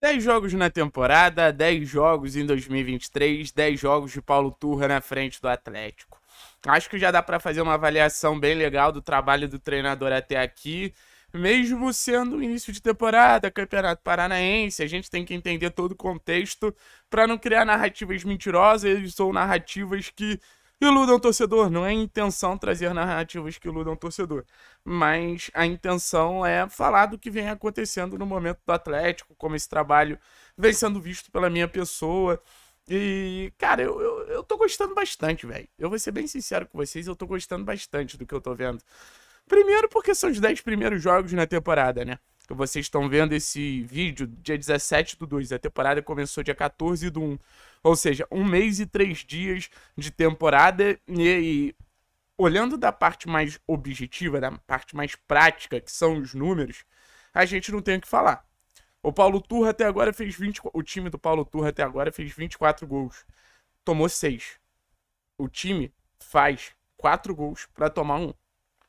10 jogos na temporada, 10 jogos em 2023, 10 jogos de Paulo Turra na frente do Atlético. Acho que já dá para fazer uma avaliação bem legal do trabalho do treinador até aqui. Mesmo sendo início de temporada, Campeonato Paranaense, a gente tem que entender todo o contexto para não criar narrativas mentirosas ou narrativas que iludam o torcedor. Não é intenção trazer narrativas que iludam o torcedor, mas a intenção é falar do que vem acontecendo no momento do Atlético, como esse trabalho vem sendo visto pela minha pessoa. E, cara, eu, eu, eu tô gostando bastante, velho. Eu vou ser bem sincero com vocês, eu tô gostando bastante do que eu tô vendo. Primeiro, porque são os 10 primeiros jogos na temporada, né? Vocês estão vendo esse vídeo dia 17 do 2. A temporada começou dia 14 do 1. Ou seja, um mês e três dias de temporada e, e olhando da parte mais objetiva, da parte mais prática, que são os números, a gente não tem o que falar. O Paulo Turra até agora fez 20, o time do Paulo Turra até agora fez 24 gols. Tomou 6. O time faz 4 gols para tomar um.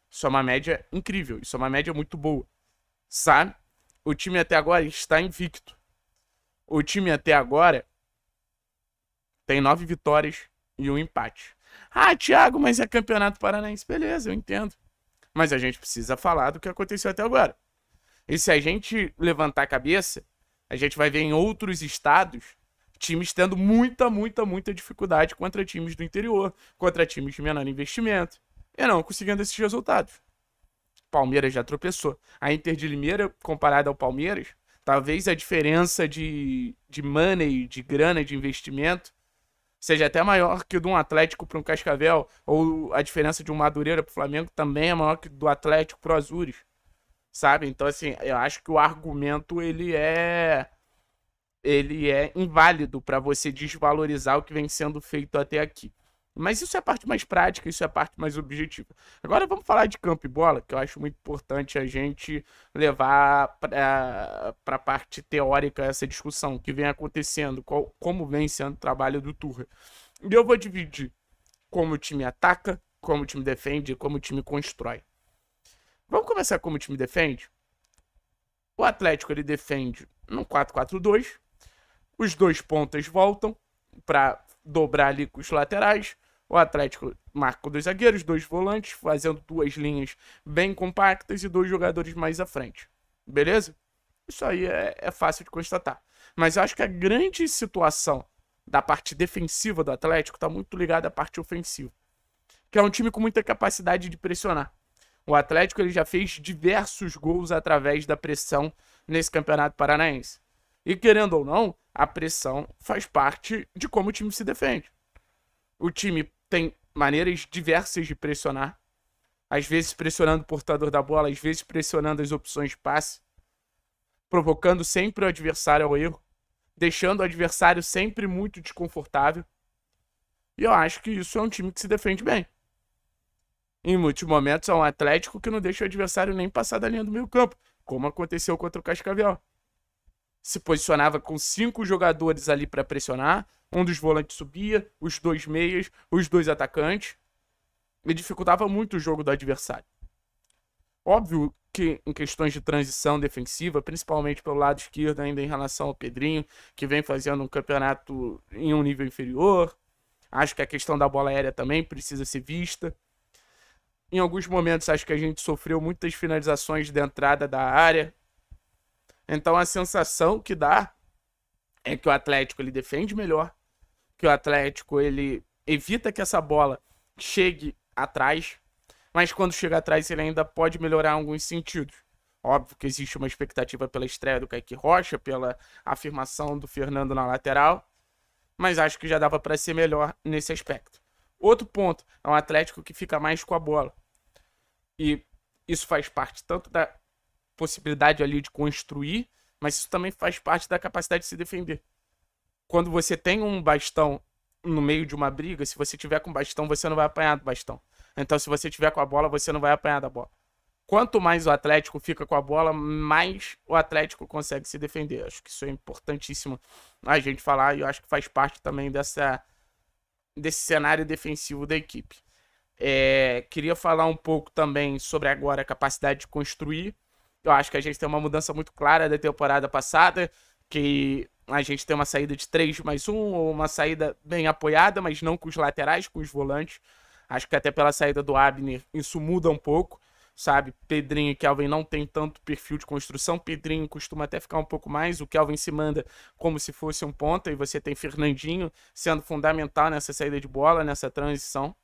Isso é uma média incrível, isso é uma média muito boa. Sabe? O time até agora está invicto. O time até agora tem nove vitórias e um empate. Ah, Thiago, mas é Campeonato Paranaense. Beleza, eu entendo. Mas a gente precisa falar do que aconteceu até agora. E se a gente levantar a cabeça, a gente vai ver em outros estados times tendo muita, muita, muita dificuldade contra times do interior, contra times de menor investimento, e não conseguindo esses resultados. Palmeiras já tropeçou. A Inter de Limeira, comparada ao Palmeiras, talvez a diferença de, de money, de grana, de investimento, seja até maior que o de um Atlético para um Cascavel, ou a diferença de um Madureira para o Flamengo também é maior que do Atlético para o Azures, sabe? Então, assim, eu acho que o argumento ele é ele é inválido para você desvalorizar o que vem sendo feito até aqui. Mas isso é a parte mais prática, isso é a parte mais objetiva. Agora vamos falar de campo e bola, que eu acho muito importante a gente levar para a parte teórica essa discussão que vem acontecendo, qual, como vem sendo o trabalho do Turra. E eu vou dividir como o time ataca, como o time defende e como o time constrói. Vamos começar como o time defende? O Atlético ele defende no 4-4-2, os dois pontas voltam para dobrar ali com os laterais. O Atlético marca dois zagueiros, dois volantes, fazendo duas linhas bem compactas e dois jogadores mais à frente. Beleza? Isso aí é, é fácil de constatar. Mas eu acho que a grande situação da parte defensiva do Atlético está muito ligada à parte ofensiva, que é um time com muita capacidade de pressionar. O Atlético ele já fez diversos gols através da pressão nesse Campeonato Paranaense. E querendo ou não, a pressão faz parte de como o time se defende. O time tem maneiras diversas de pressionar. Às vezes pressionando o portador da bola, às vezes pressionando as opções de passe, provocando sempre o adversário ao erro, deixando o adversário sempre muito desconfortável. E eu acho que isso é um time que se defende bem. Em muitos momentos é um Atlético que não deixa o adversário nem passar da linha do meio campo, como aconteceu contra o Cascavel se posicionava com cinco jogadores ali para pressionar. Um dos volantes subia, os dois meias, os dois atacantes. E dificultava muito o jogo do adversário. Óbvio que em questões de transição defensiva, principalmente pelo lado esquerdo, ainda em relação ao Pedrinho, que vem fazendo um campeonato em um nível inferior. Acho que a questão da bola aérea também precisa ser vista. Em alguns momentos, acho que a gente sofreu muitas finalizações de entrada da área, então a sensação que dá é que o Atlético ele defende melhor, que o Atlético ele evita que essa bola chegue atrás, mas quando chega atrás ele ainda pode melhorar em alguns sentidos. Óbvio que existe uma expectativa pela estreia do Kaique Rocha, pela afirmação do Fernando na lateral, mas acho que já dava para ser melhor nesse aspecto. Outro ponto é um Atlético que fica mais com a bola. E isso faz parte tanto da possibilidade ali de construir, mas isso também faz parte da capacidade de se defender. Quando você tem um bastão no meio de uma briga, se você tiver com bastão, você não vai apanhar do bastão. Então, se você tiver com a bola, você não vai apanhar da bola. Quanto mais o Atlético fica com a bola, mais o Atlético consegue se defender. Acho que isso é importantíssimo a gente falar e eu acho que faz parte também dessa desse cenário defensivo da equipe. É, queria falar um pouco também sobre agora a capacidade de construir. Eu acho que a gente tem uma mudança muito clara da temporada passada, que a gente tem uma saída de 3 mais 1, ou uma saída bem apoiada, mas não com os laterais, com os volantes. Acho que até pela saída do Abner, isso muda um pouco, sabe? Pedrinho e Kelvin não tem tanto perfil de construção. Pedrinho costuma até ficar um pouco mais. O Kelvin se manda como se fosse um ponta, e você tem Fernandinho sendo fundamental nessa saída de bola, nessa transição.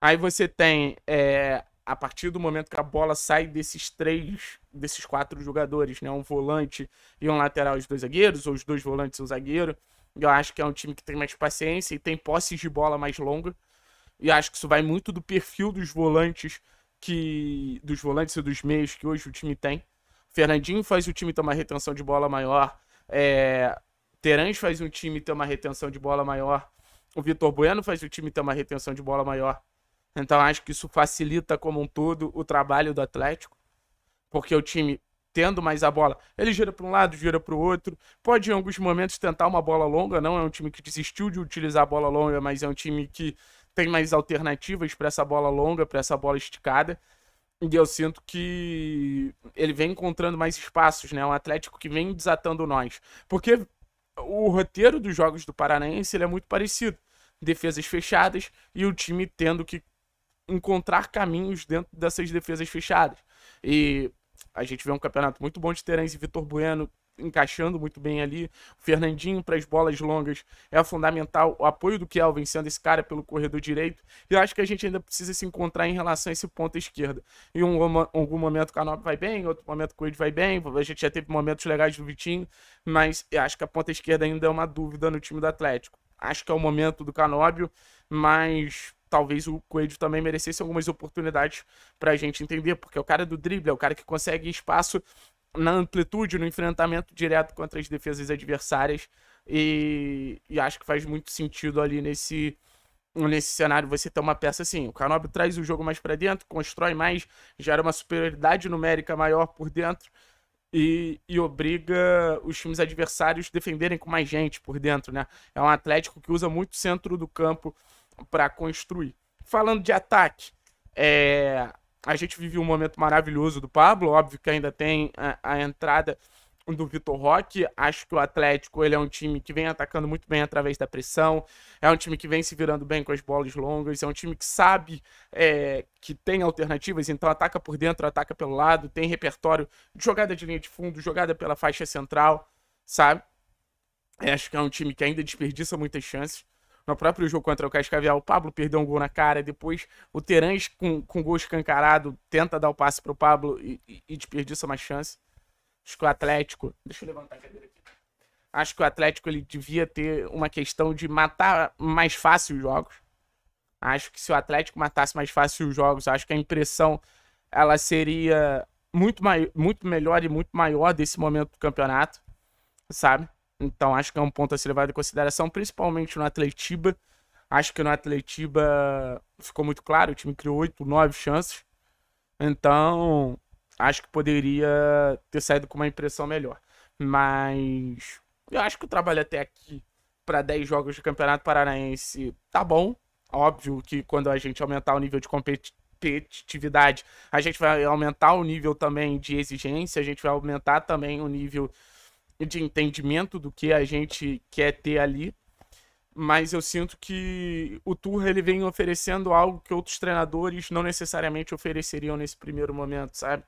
Aí você tem é, a partir do momento que a bola sai desses três, desses quatro jogadores, né? Um volante e um lateral, os dois zagueiros, ou os dois volantes e um zagueiro. Eu acho que é um time que tem mais paciência e tem posses de bola mais longa. E acho que isso vai muito do perfil dos volantes que. dos volantes e dos meios que hoje o time tem. Fernandinho faz o time ter uma retenção de bola maior. É... Terãs faz o time ter uma retenção de bola maior. O Vitor Bueno faz o time ter uma retenção de bola maior. Então acho que isso facilita como um todo o trabalho do Atlético, porque o time tendo mais a bola, ele gira para um lado, gira para o outro, pode em alguns momentos tentar uma bola longa, não é um time que desistiu de utilizar a bola longa, mas é um time que tem mais alternativas para essa bola longa, para essa bola esticada. E eu sinto que ele vem encontrando mais espaços, né? É um Atlético que vem desatando nós. Porque o roteiro dos jogos do Paranaense é muito parecido. Defesas fechadas e o time tendo que encontrar caminhos dentro dessas defesas fechadas. E a gente vê um campeonato muito bom de Terence e Vitor Bueno encaixando muito bem ali. O Fernandinho para as bolas longas é fundamental. O apoio do Kelvin sendo esse cara pelo corredor direito. E eu acho que a gente ainda precisa se encontrar em relação a esse ponto esquerda. Em um, algum momento o Canop vai bem, outro momento o Coelho vai bem. A gente já teve momentos legais do Vitinho, mas eu acho que a ponta esquerda ainda é uma dúvida no time do Atlético. Acho que é o momento do Canóbio, mas talvez o Coelho também merecesse algumas oportunidades para a gente entender, porque é o cara do drible, é o cara que consegue espaço na amplitude, no enfrentamento direto contra as defesas adversárias, e, e acho que faz muito sentido ali nesse, nesse cenário você ter uma peça assim. O Canobi traz o jogo mais para dentro, constrói mais, gera uma superioridade numérica maior por dentro e, e, obriga os times adversários defenderem com mais gente por dentro, né? É um Atlético que usa muito centro do campo para construir. Falando de ataque, é, a gente vive um momento maravilhoso do Pablo, óbvio que ainda tem a, a entrada do Vitor Roque. Acho que o Atlético ele é um time que vem atacando muito bem através da pressão, é um time que vem se virando bem com as bolas longas, é um time que sabe é, que tem alternativas, então ataca por dentro, ataca pelo lado, tem repertório de jogada de linha de fundo, jogada pela faixa central, sabe? É, acho que é um time que ainda desperdiça muitas chances. No próprio jogo contra o Cascavel, o Pablo perdeu um gol na cara. Depois o Terãs, com, com gol escancarado, tenta dar o passe para o Pablo e, e, e desperdiça uma chance. Acho que o Atlético. Deixa eu levantar a cadeira aqui. Acho que o Atlético ele devia ter uma questão de matar mais fácil os jogos. Acho que se o Atlético matasse mais fácil os jogos, acho que a impressão ela seria muito, mai muito melhor e muito maior desse momento do campeonato, sabe? Então acho que é um ponto a ser levado em consideração, principalmente no Atletiba. Acho que no Atletiba ficou muito claro, o time criou 8, 9 chances. Então, acho que poderia ter saído com uma impressão melhor. Mas eu acho que o trabalho até aqui para 10 jogos de Campeonato Paranaense tá bom. Óbvio que quando a gente aumentar o nível de competitividade, a gente vai aumentar o nível também de exigência, a gente vai aumentar também o nível de entendimento do que a gente quer ter ali. Mas eu sinto que o Turra ele vem oferecendo algo que outros treinadores não necessariamente ofereceriam nesse primeiro momento, sabe?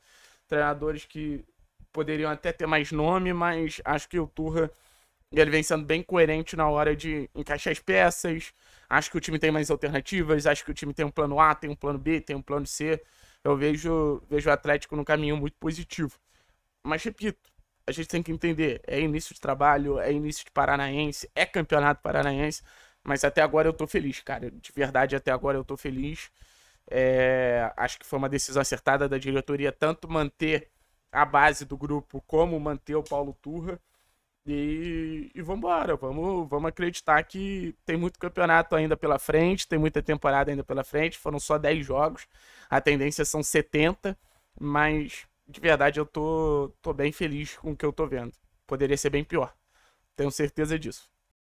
Treinadores que poderiam até ter mais nome, mas acho que o Turra ele vem sendo bem coerente na hora de encaixar as peças. Acho que o time tem mais alternativas, acho que o time tem um plano A, tem um plano B, tem um plano C. Eu vejo, vejo o Atlético no caminho muito positivo. Mas repito, a gente tem que entender, é início de trabalho, é início de paranaense, é campeonato paranaense, mas até agora eu tô feliz, cara. De verdade, até agora eu tô feliz. É, acho que foi uma decisão acertada da diretoria tanto manter a base do grupo como manter o Paulo Turra. E, e vambora, vamos, vamos acreditar que tem muito campeonato ainda pela frente, tem muita temporada ainda pela frente, foram só 10 jogos, a tendência são 70, mas de verdade, eu tô, tô bem feliz com o que eu tô vendo. Poderia ser bem pior. Tenho certeza disso.